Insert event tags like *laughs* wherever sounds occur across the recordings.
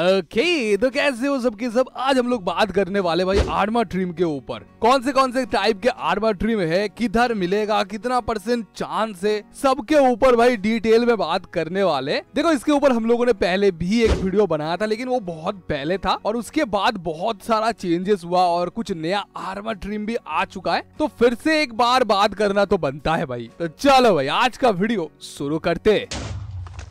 okay तो कैसे हो सबके सब आज हम लोग बात करने वाले भाई आर्मा ट्रीम के ऊपर कौन से कौन से टाइप के आर्मा ट्रीम है किधर मिलेगा कितना परसेंट चांस है सबके ऊपर भाई डिटेल में बात करने वाले देखो इसके ऊपर हम लोगों ने पहले भी एक वीडियो बनाया था लेकिन वो बहुत पहले था और उसके बाद बहुत सारा चेंजेस हुआ और कुछ नया आर्मा ट्रीम भी आ चुका है तो फिर से एक बार बात करना तो बनता है भाई तो चलो भाई आज का वीडियो शुरू करते हैं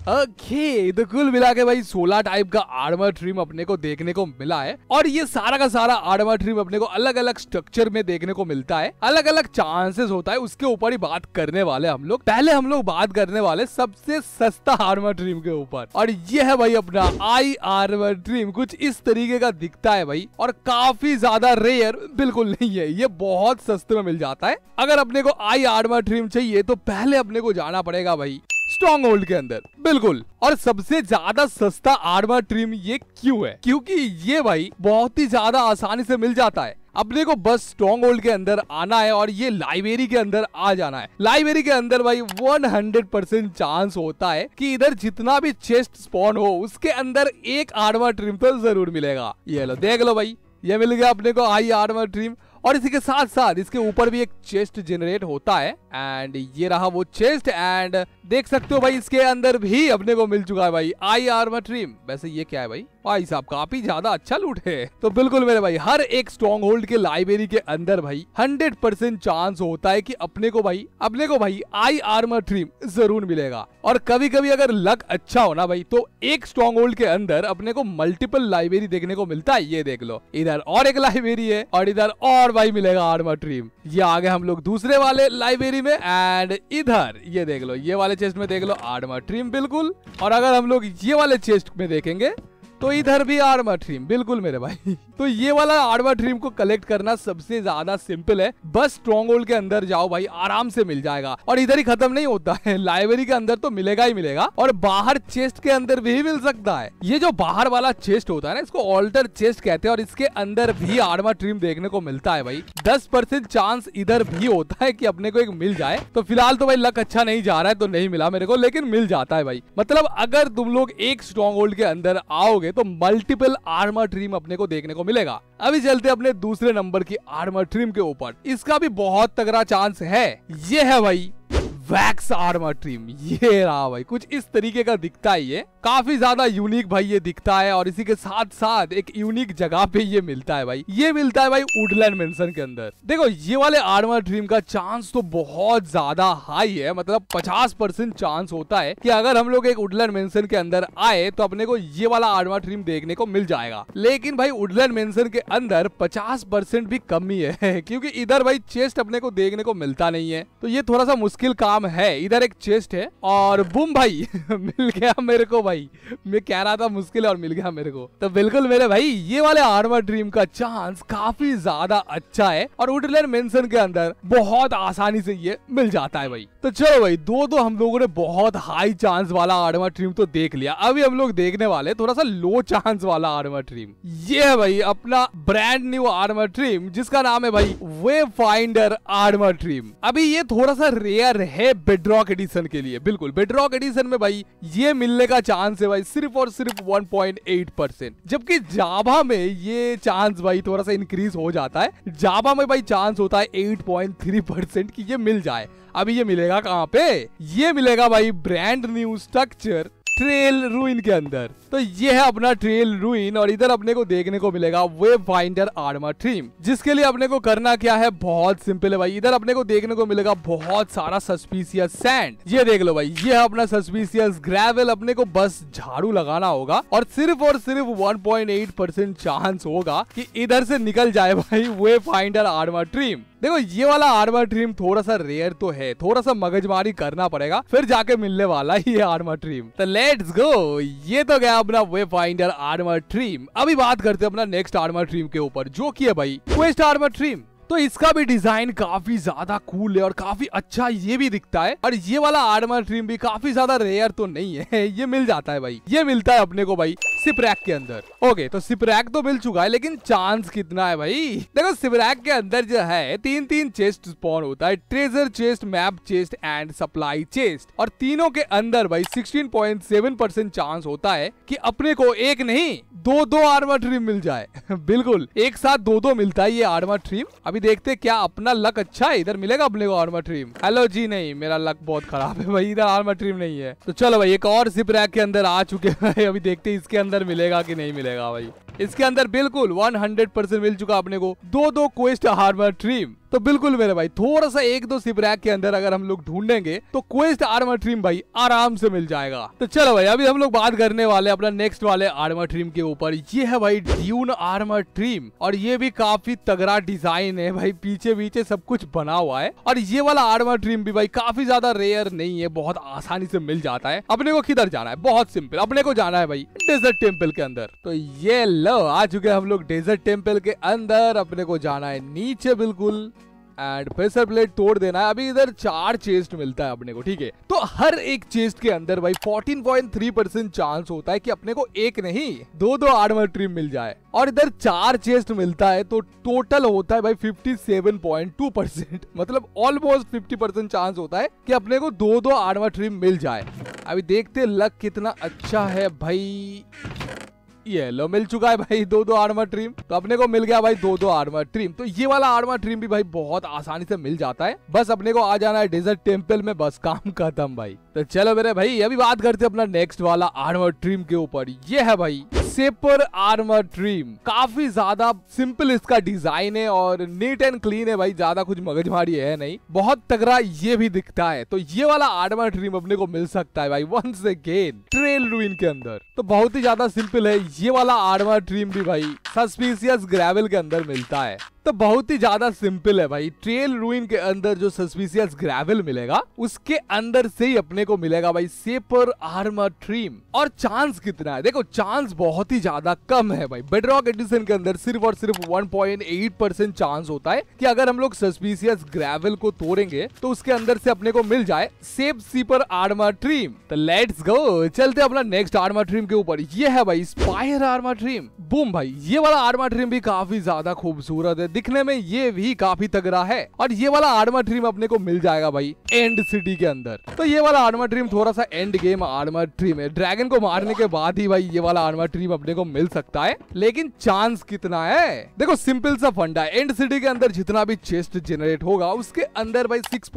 ओके तो कुल मिला के भाई 16 टाइप का आर्मर ट्रिम अपने को देखने को मिला है और ये सारा का सारा आर्मर ट्रिम अपने को अलग अलग स्ट्रक्चर में देखने को मिलता है अलग अलग चांसेस होता है उसके ऊपर ही बात करने वाले हम लोग पहले हम लोग बात करने वाले सबसे सस्ता आर्मर ट्रिम के ऊपर और ये है भाई अपना आई आर्मर ट्रिम कुछ इस तरीके का दिखता है भाई और काफी ज्यादा रेयर बिल्कुल नहीं है ये बहुत सस्ते में मिल जाता है अगर अपने को आई आर्मर ट्रिम चाहिए तो पहले अपने को जाना पड़ेगा भाई स्ट्रॉन्ग होल्ड के अंदर बिल्कुल और सबसे ज्यादा सस्ता आर्मा ट्रिम ये क्यों है क्योंकि ये भाई बहुत ही ज्यादा आसानी से मिल जाता है अपने को बस स्ट्रॉन्ग होल्ड के अंदर आना है और ये लाइब्रेरी के अंदर आ जाना है लाइब्रेरी के अंदर भाई 100 परसेंट चांस होता है कि इधर जितना भी चेस्ट स्पॉन हो उसके अंदर एक आर्मा ट्रिम तो जरूर मिलेगा ये लो देख लो भाई ये मिल गया अपने को आई आर्मा ट्रिम और इसी के साथ साथ इसके ऊपर भी एक चेस्ट जनरेट होता है एंड ये रहा वो चेस्ट एंड देख सकते हो भाई इसके अंदर भी अपने को मिल चुका है भाई आई आर मीम वैसे ये क्या है भाई भाई साहब काफी ज्यादा अच्छा लूट है तो बिल्कुल मेरे भाई हर एक स्ट्रॉन्ग होल्ड के लाइब्रेरी के अंदर भाई हंड्रेड परसेंट चांस होता है की अपने को भाई अपने को भाई आई आर्मर मीम जरूर मिलेगा और कभी कभी अगर लक अच्छा हो ना भाई तो एक स्ट्रॉन्ग होल्ड के अंदर अपने को मल्टीपल लाइब्रेरी देखने को मिलता है ये देख लो इधर और एक लाइब्रेरी है और इधर और और भाई मिलेगा आर्मा ट्रीम ये आ गए हम लोग दूसरे वाले लाइब्रेरी में एंड इधर ये देख लो ये वाले चेस्ट में देख लो आर्मा ट्रीम बिल्कुल और अगर हम लोग ये वाले चेस्ट में देखेंगे तो इधर भी आर्मर ट्रीम बिल्कुल मेरे भाई *laughs* तो ये वाला आर्मर ट्रीम को कलेक्ट करना सबसे ज्यादा सिंपल है बस स्ट्रॉन्ग होल्ड के अंदर जाओ भाई आराम से मिल जाएगा और इधर ही खत्म नहीं होता है लाइब्रेरी *laughs* के अंदर तो मिलेगा ही मिलेगा और बाहर चेस्ट के अंदर भी मिल सकता है ये जो बाहर वाला चेस्ट होता है ना इसको ऑल्टर चेस्ट कहते हैं और इसके अंदर भी आर्मा ट्रीम देखने को मिलता है भाई दस परसेंट चांस इधर भी होता है की अपने को एक मिल जाए तो फिलहाल तो भाई लक अच्छा नहीं जा रहा है तो नहीं मिला मेरे को लेकिन मिल जाता है भाई मतलब अगर तुम लोग एक स्ट्रॉन्ग होल्ड के अंदर आओगे तो मल्टीपल आर्मर ट्रीम अपने को देखने को मिलेगा अभी चलते अपने दूसरे नंबर की आर्मर ट्रीम के ऊपर इसका भी बहुत तगड़ा चांस है ये है भाई वैक्स आर्मर ट्रिम ये रहा भाई कुछ इस तरीके का दिखता है ये काफी ज्यादा यूनिक भाई ये दिखता है और इसी के साथ साथ एक यूनिक जगह पे ये मिलता है भाई ये मिलता है भाई वुडलैंड मेंशन के अंदर देखो ये वाले आर्मर ड्रीम का चांस तो बहुत ज्यादा हाई है मतलब 50 परसेंट चांस होता है कि अगर हम लोग एक वुडलैंड मेंशन के अंदर आए तो अपने को ये वाला आर्मर ड्रीम देखने को मिल जाएगा लेकिन भाई वुडलैंड मेंशन के अंदर पचास भी कमी है *laughs* क्यूँकी इधर भाई चेस्ट अपने को देखने को मिलता नहीं है तो ये थोड़ा सा मुश्किल काम नाम है इधर एक चेस्ट है और बुम भाई *laughs* मिल गया मेरे को भाई मैं कह रहा था मुश्किल और मिल गया मेरे को तो बिल्कुल मेरे भाई ये वाले आर्मर ड्रीम का चांस काफी ज्यादा अच्छा है और वुडलैंड मेंशन के अंदर बहुत आसानी से ये मिल जाता है भाई तो चलो भाई दो दो हम लोगों ने बहुत हाई चांस वाला आर्मर ड्रीम तो देख लिया अभी हम लोग देखने वाले थोड़ा सा लो चांस वाला आर्मर ड्रीम ये है भाई अपना ब्रांड न्यू आर्मर ड्रीम जिसका नाम है भाई वे फाइंडर आर्मर ड्रीम अभी ये थोड़ा सा रेयर है ये बेडरॉक एडिशन के लिए बिल्कुल बेडरॉक एडिशन में भाई ये मिलने का चांस है भाई सिर्फ और सिर्फ 1.8 परसेंट जबकि जाभा में ये चांस भाई थोड़ा सा इंक्रीज हो जाता है जाभा में भाई चांस होता है 8.3 परसेंट की ये मिल जाए अभी ये मिलेगा कहाँ पे ये मिलेगा भाई brand new structure trail ruin के अंदर तो ये है अपना ट्रेल रूइन और इधर अपने को देखने को मिलेगा वे फाइंडर आर्मा ट्रीम जिसके लिए अपने को करना क्या है बहुत सिंपल है भाई इधर अपने को देखने को मिलेगा बहुत सारा सस्पिशियस सैंड ये देख लो भाई ये है अपना सस्पिशियस ग्रेवल अपने को बस झाड़ू लगाना होगा और सिर्फ और सिर्फ वन परसेंट चांस होगा की इधर से निकल जाए भाई वे फाइंडर आर्मा ट्रीम देखो ये वाला आर्मर ट्रीम थोड़ा सा रेयर तो है थोड़ा सा मगजमारी करना पड़ेगा फिर जाके मिलने वाला ये आर्मर ट्रीम तो लेट्स गो ये तो गया अपना वे फाइंडर आर्मर ट्रीम अभी बात करते हैं अपना नेक्स्ट आर्मर ट्रीम के ऊपर जो की है भाई क्वेस्ट आर्मर ट्रीम तो इसका भी डिजाइन काफी ज्यादा कूल है और काफी अच्छा ये भी दिखता है और ये वाला आर्मर ट्रिम भी काफी ज्यादा रेयर तो नहीं है *laughs* ये मिल जाता है भाई ये मिलता है अपने को भाई सिपरैक के अंदर ओके तो सिपरैक तो मिल चुका है लेकिन चांस कितना है भाई देखो सिपरैक के अंदर जो है तीन तीन चेस्ट स्पॉन होता है treasure chest map chest and supply chest और तीनों के अंदर भाई 16.7 परसेंट चांस होता है कि अपने को एक नहीं दो दो आर्मा ट्रीम मिल जाए *laughs* बिल्कुल एक साथ दो दो मिलता है ये आर्मा ट्रीम अभी देखते क्या अपना लक अच्छा है इधर मिलेगा अपने को आर्मर ट्रीम हेलो जी नहीं मेरा लक बहुत खराब है भाई इधर आर्मर ट्रीम नहीं है तो चलो भाई एक और जिप रैक के अंदर आ चुके हैं अभी देखते इसके अंदर मिलेगा की नहीं मिलेगा भाई इसके अंदर बिल्कुल 100 परसेंट मिल चुका अपने को दो दो क्वेस्ट हार्मर ट्रीम तो बिल्कुल मेरे भाई थोड़ा सा एक दो सिप रैक के अंदर अगर हम लोग ढूंढेंगे तो क्वेस्ट आर्मर ट्रीम भाई आराम से मिल जाएगा तो चलो भाई अभी हम लोग बात करने वाले अपना नेक्स्ट वाले आर्मर ट्रीम के ऊपर ये है भाई ड्यून आर्मर ट्रीम और ये भी काफी तगड़ा डिजाइन है भाई पीछे पीछे सब कुछ बना हुआ है और ये वाला आर्मर ट्रीम भी भाई काफी ज्यादा रेयर नहीं है बहुत आसानी से मिल जाता है अपने को किधर जाना है बहुत सिंपल अपने को जाना है भाई डेजर्ट टेम्पल के अंदर तो ये लो आ चुके हम लोग डेजर्ट टेम्पल के अंदर अपने को जाना है नीचे बिल्कुल एंड प्रेशर प्लेट तोड़ देना है अभी इधर चार चेस्ट मिलता है अपने को ठीक है तो हर एक चेस्ट के अंदर भाई 14.3 परसेंट चांस होता है कि अपने को एक नहीं दो दो आर्मर ट्रिम मिल जाए और इधर चार चेस्ट मिलता है तो टोटल होता है भाई 57.2 परसेंट *laughs* मतलब ऑलमोस्ट 50 परसेंट चांस होता है कि अपने को दो दो आर्मर ट्रिम मिल जाए अभी देखते लक कितना अच्छा है भाई ये लो मिल चुका है भाई दो दो आर्मर ट्रीम तो अपने को मिल गया भाई दो दो आर्मर ट्रीम तो ये वाला आर्मर ट्रीम भी भाई बहुत आसानी से मिल जाता है बस अपने को आ जाना है डेजर्ट टेम्पल में बस काम *laughs* खत्म भाई तो चलो मेरे भाई अभी बात करते अपना नेक्स्ट वाला आर्मर ट्रीम के ऊपर ये है भाई सेपर आर्मर ट्रीम काफी ज्यादा सिंपल इसका डिजाइन है और नीट एंड क्लीन है भाई ज्यादा कुछ मगजमारी है नहीं बहुत तगड़ा ये भी दिखता है तो ये वाला आर्मर ट्रीम अपने को मिल सकता है भाई वंस अगेन ट्रेल रूइन के अंदर तो बहुत ही ज्यादा सिंपल है ये वाला आर्मर ट्रीम भी भाई सस्पिशियस ग्रेवल के अंदर मिलता है तो बहुत ही ज्यादा सिंपल है भाई ट्रेल रूइन के अंदर जो सस्पिशियस ग्रेवल मिलेगा उसके अंदर से ही अपने को मिलेगा भाई सेपर आर्मर ट्रीम और चांस कितना है देखो चांस बहुत ही ज्यादा कम है भाई बेडरॉक एडिशन के अंदर सिर्फ और सिर्फ 1.8 परसेंट चांस होता है कि अगर हम लोग सस्पिशियस ग्रेवल को तोड़ेंगे तो उसके अंदर से अपने को मिल जाए सेप सीपर आर्मर ट्रीम तो लेट्स गो चलते अपना नेक्स्ट आर्मा ट्रीम के ऊपर ये है भाई स्पायर आर्मा ट्रीम बूम भाई ये वाला आर्मा ट्रीम भी काफी ज्यादा खूबसूरत है दिखने में ये भी काफी तगड़ा है और ये वाला आर्मा ड्रीम अपने को मिल जाएगा भाई एंड सिटी के अंदर तो ये वाला आर्मा ड्रीम थोड़ा सा एंड गेम आर्मा ड्रीम है ड्रैगन को मारने के बाद ही भाई ये वाला आर्मा ड्रीम अपने को मिल सकता है लेकिन चांस कितना है देखो सिंपल सा फंडा है एंड सिटी के अंदर जितना भी चेस्ट जनरेट होगा उसके अंदर भाई सिक्स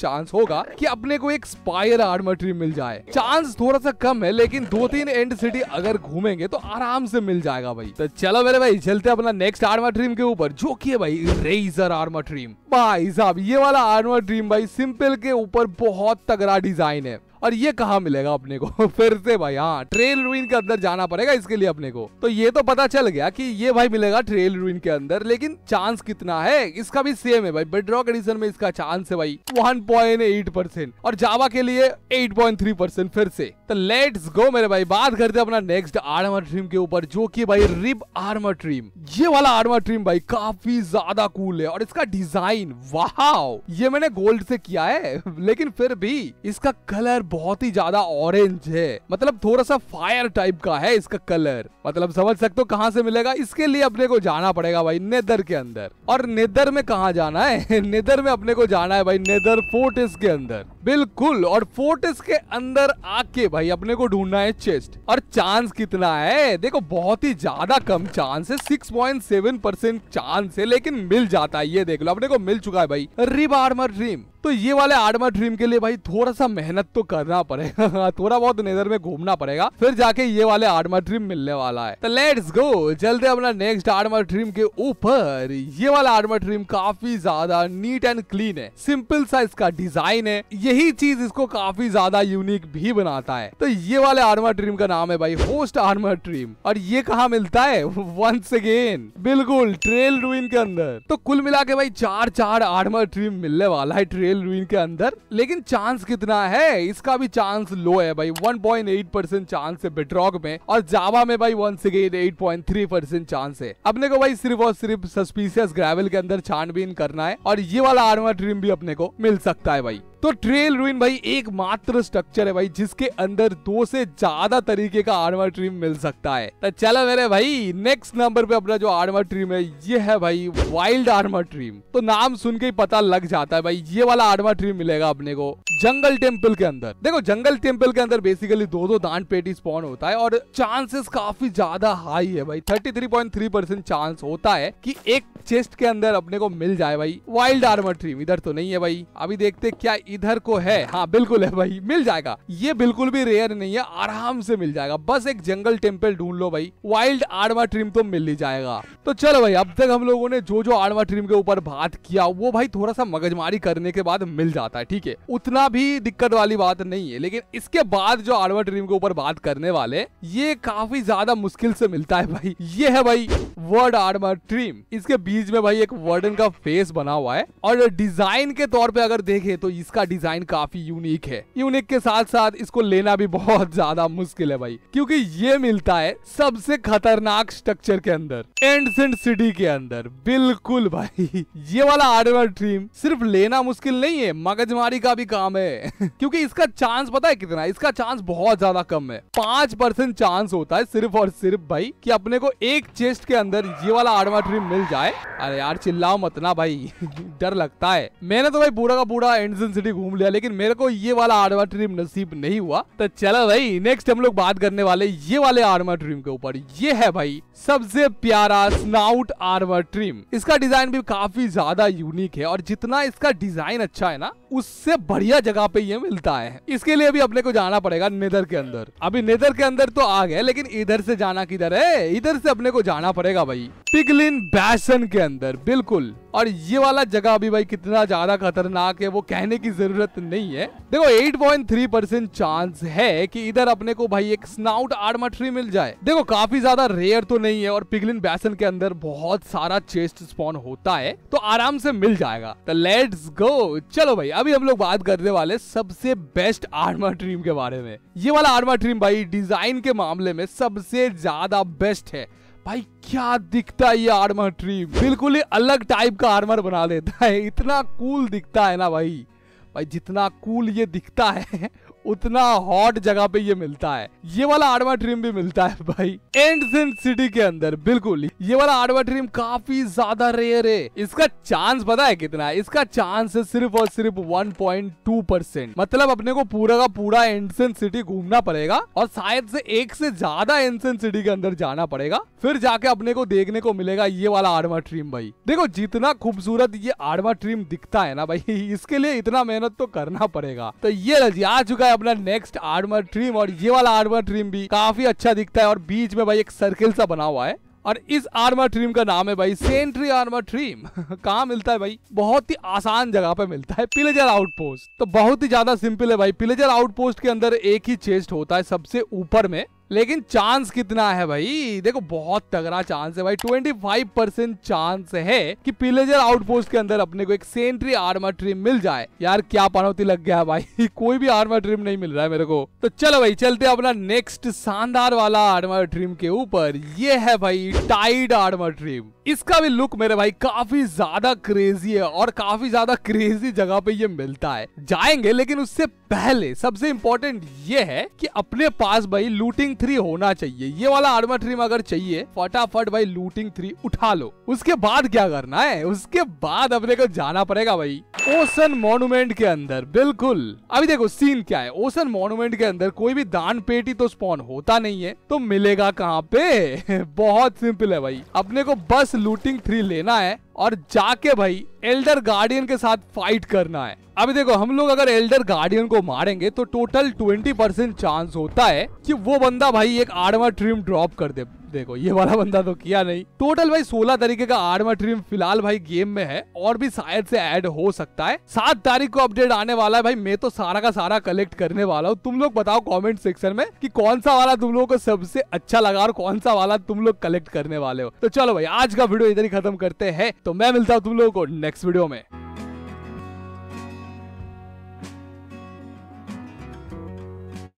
चांस होगा की अपने को एक स्पायर आर्मर ट्री मिल जाए चांस थोड़ा सा कम है लेकिन दो तीन एंड सिटी अगर घूमेंगे तो आराम से मिल जाएगा भाई तो चलो मेरे भाई चलते अपना नेक्स्ट आर्मर ट्रीम के ऊपर जो कि है भाई रेजर आर्मर ड्रीम भाई साहब ये वाला आर्मर ड्रीम भाई सिंपल के ऊपर बहुत तगड़ा डिजाइन है और ये कहा मिलेगा अपने को *laughs* फिर से भाई हाँ ट्रेल रूइन के अंदर जाना पड़ेगा इसके लिए अपने को तो ये तो पता चल गया कि ये भाई मिलेगा ट्रेल रूइन के अंदर लेकिन चांस कितना है इसका भी सेम है भाई बेड्रॉ कंडीशन में इसका चांस है भाई वन पॉइंट एट परसेंट और जावा के लिए एट पॉइंट थ्री परसेंट फिर से तो लेट्स गो मेरे भाई बात करते अपना नेक्स्ट आर्मर ट्रीम के ऊपर जो की भाई रिब आर्मर ट्रीम ये वाला आर्मर ट्रीम भाई काफी ज्यादा कूल है और इसका डिजाइन वाह ये मैंने गोल्ड से किया है *laughs* लेकिन फिर भी इसका कलर बहुत ही ज्यादा ऑरेंज है मतलब थोड़ा सा फायर टाइप का है इसका कलर मतलब समझ सकते हो कहाँ से मिलेगा इसके लिए अपने को जाना पड़ेगा भाई नेदर के अंदर और नेदर में कहा जाना है नेदर *laughs* में अपने को जाना है भाई नेदर फोर्टिस के अंदर बिल्कुल और फोर्टिस के अंदर आके भाई अपने को ढूंढना है चेस्ट और चांस कितना है देखो बहुत ही ज्यादा कम चांस है six point seven percent chance है लेकिन मिल जाता है ये देख लो अपने को मिल चुका है भाई रिबार्मर ड्रीम तो ये वाले आर्मा ड्रीम के लिए भाई थोड़ा सा मेहनत तो करना पड़ेगा *laughs* थोड़ा बहुत नेदर में घूमना पड़ेगा फिर जाके ये वाले आर्मा ड्रीम मिलने वाला है तो लेट्स गो जल्दी अपना नेक्स्ट आर्मा ड्रीम के ऊपर ये वाला आर्मा ड्रीम काफी ज्यादा नीट एंड क्लीन है सिंपल सा इसका डिजाइन है यही चीज इसको काफी ज्यादा यूनिक भी बनाता है तो ये वाले आर्मा ड्रीम का नाम है भाई होस्ट आर्मा ड्रीम और ये कहाँ मिलता है वंस *laughs* अगेन बिल्कुल ट्रेल रूइन के अंदर तो कुल मिला के भाई चार चार आर्मा ड्रीम मिलने वाला है ट्रेल फेल रूइन के अंदर लेकिन चांस कितना है इसका भी चांस लो है भाई 1.8 परसेंट चांस है बेटरॉक में और जावा में भाई वन सेकेंड 8.3 परसेंट चांस है अपने को भाई सिर्फ और सिर्फ सस्पिशियस ग्रेवल के अंदर छानबीन करना है और ये वाला आर्मा ट्रिम भी अपने को मिल सकता है भाई तो ट्रेल रुइन भाई एक मात्र स्ट्रक्चर है भाई जिसके अंदर दो से ज्यादा तरीके का आर्मर ट्रीम मिल सकता है तो चलो मेरे भाई नेक्स्ट नंबर पे अपना जो आर्मर ट्रीम है ये है भाई वाइल्ड आर्मर ट्रीम तो नाम सुन के ही पता लग जाता है भाई ये वाला आर्मर ट्रीम मिलेगा अपने को जंगल टेम्पल के अंदर देखो जंगल टेम्पल के अंदर बेसिकली दो दो दान पेटी स्पॉन होता है और चांसेस काफी ज्यादा हाई है भाई थर्टी परसेंट चांस होता है की एक चेस्ट के अंदर अपने को मिल जाए भाई वाइल्ड आर्मर ट्रीम इधर तो नहीं है भाई अभी देखते क्या इधर को है हाँ बिल्कुल है भाई मिल जाएगा ये बिल्कुल भी रेयर नहीं है आराम से मिल जाएगा बस एक जंगल टेम्पल ढूंढ लो भाई वाइल्ड आड़वा ट्रिम तो मिल ही जाएगा तो चलो भाई अब तक हम लोगों ने जो जो आड़वा ट्रिम के ऊपर बात किया वो भाई थोड़ा सा मगजमारी करने के बाद मिल जाता है ठीक है उतना भी दिक्कत वाली बात नहीं है लेकिन इसके बाद जो आड़वा ट्रिम के ऊपर बात करने वाले ये काफी ज्यादा मुश्किल से मिलता है भाई ये है भाई वर्ड आर्मर ट्रीम इसके बीच में भाई एक वर्डन का फेस बना हुआ है और डिजाइन के तौर पे अगर देखें तो इसका इसका डिजाइन काफी यूनिक है यूनिक के साथ साथ इसको लेना भी बहुत ज्यादा मुश्किल है भाई क्योंकि ये मिलता है सबसे खतरनाक स्ट्रक्चर के अंदर एंडसेंट सिटी के अंदर बिल्कुल भाई ये वाला आर्डर ड्रीम सिर्फ लेना मुश्किल नहीं है मगजमारी का भी काम है *laughs* क्योंकि इसका चांस पता है कितना इसका चांस बहुत ज्यादा कम है पांच परसेंट चांस होता है सिर्फ और सिर्फ भाई कि अपने को एक चेस्ट के अंदर ये वाला आर्डर ड्रीम मिल जाए अरे यार चिल्लाओ मत ना भाई *laughs* डर लगता है मैंने तो भाई पूरा का पूरा एंडसेंट सिटी ही घूम लिया लेकिन मेरे को ये वाला आर्मा ट्रिम नसीब नहीं हुआ तो चलो भाई नेक्स्ट हम लोग बात करने वाले ये वाले आर्मा ट्रिम के ऊपर ये है भाई सबसे प्यारा स्नाउट आर्मा ट्रिम इसका डिजाइन भी काफी ज्यादा यूनिक है और जितना इसका डिजाइन अच्छा है ना उससे बढ़िया जगह पे ये मिलता है इसके लिए भी अपने को जाना पड़ेगा नेदर के अंदर अभी नेदर के अंदर तो आ गए लेकिन इधर से जाना किधर है इधर से अपने को जाना पड़ेगा भाई पिगलिन बैसन के अंदर बिल्कुल और ये वाला जगह अभी भाई कितना ज्यादा खतरनाक है वो कहने की जरूरत नहीं है देखो 8.3 परसेंट चांस है कि इधर अपने को भाई एक स्नाउट आर्मट्री मिल जाए देखो काफी ज्यादा रेयर तो नहीं है और पिगलिन बैसन के अंदर बहुत सारा चेस्ट स्पॉन होता है तो आराम से मिल जाएगा तो लेट्स गो चलो भाई अभी हम लोग बात करने वाले सबसे बेस्ट आर्मा ट्रीम के बारे में ये वाला आर्मा ट्रीम भाई डिजाइन के मामले में सबसे ज्यादा बेस्ट है भाई क्या दिखता है ये आर्मर ट्री बिल्कुल ही अलग टाइप का आर्मर बना देता है इतना कूल दिखता है ना भाई भाई जितना कूल ये दिखता है उतना हॉट जगह पे ये मिलता है ये वाला आडवा ड्रीम भी मिलता है भाई एंड सिटी के अंदर बिल्कुल ये वाला आडवा ड्रीम काफी ज्यादा रेयर है इसका चांस पता है कितना है इसका चांस है सिर्फ और सिर्फ 1.2 परसेंट मतलब अपने को पूरा का पूरा एंडसन सिटी घूमना पड़ेगा और शायद से एक से ज्यादा एंडसन सिटी के अंदर जाना पड़ेगा फिर जाके अपने को देखने को मिलेगा ये वाला आडवा ट्रीम भाई देखो जितना खूबसूरत ये आडवा ट्रीम दिखता है ना भाई *laughs* इसके लिए इतना मेहनत तो करना पड़ेगा तो ये आ चुका है अपना नेक्स्ट आर्मर ट्रीम और ये वाला आर्मर ट्रीम भी काफी अच्छा दिखता है और बीच में भाई एक सर्किल सा बना हुआ है और इस आर्मर ट्रीम का नाम है भाई सेंट्री आर्मर ट्रीम कहा मिलता है भाई बहुत ही आसान जगह पे मिलता है पिलेजर आउटपोस्ट तो बहुत ही ज्यादा सिंपल है भाई पिलेजर आउटपोस्ट के अंदर एक ही चेस्ट होता है सबसे ऊपर में लेकिन चांस कितना है भाई देखो बहुत तगड़ा चांस है भाई 25 परसेंट चांस है कि पिलेजर आउटपोस्ट के अंदर अपने को एक सेंट्री आर्मर ट्रिम मिल जाए यार क्या पनौती लग गया भाई *laughs* कोई भी आर्मर ट्रिम नहीं मिल रहा है मेरे को तो चलो भाई चलते अपना नेक्स्ट शानदार वाला आर्मर ट्रिम के ऊपर ये है भाई टाइड आर्मर ट्रिम इसका भी लुक मेरे भाई काफी ज्यादा क्रेजी है और काफी ज्यादा क्रेजी जगह पे ये मिलता है जाएंगे लेकिन उससे पहले सबसे इंपॉर्टेंट ये है कि अपने पास भाई लूटिंग थ्री होना चाहिए ये वाला आर्मर ट्रीम अगर चाहिए फटाफट भाई लूटिंग थ्री उठा लो उसके बाद क्या करना है उसके बाद अपने को जाना पड़ेगा भाई ओसन मॉन्यूमेंट के अंदर बिल्कुल अभी देखो सीन क्या है ओसन मॉन्यूमेंट के अंदर कोई भी दान पेटी तो स्पॉन होता नहीं है तो मिलेगा कहाँ पे *laughs* बहुत सिंपल है भाई अपने को बस लूटिंग थ्री लेना है और जाके भाई एल्डर गार्डियन के साथ फाइट करना है अभी देखो हम लोग अगर एल्डर गार्डियन को मारेंगे तो टोटल 20 परसेंट चांस होता है कि वो बंदा भाई एक आर्मर ट्रिम ड्रॉप कर दे देखो ये वाला बंदा तो किया नहीं टोटल भाई सोलह तरीके का आर्मा ट्रिम फिलहाल भाई गेम में है और भी शायद से ऐड हो सकता है सात तारीख को अपडेट आने वाला है भाई मैं तो सारा का सारा कलेक्ट करने वाला हूँ तुम लोग बताओ कमेंट सेक्शन में कि कौन सा वाला तुम लोगों को सबसे अच्छा लगा और कौन सा वाला तुम लोग कलेक्ट करने वाले हो तो चलो भाई आज का वीडियो इधर ही खत्म करते हैं तो मैं मिलता हूँ तुम लोगों को नेक्स्ट वीडियो में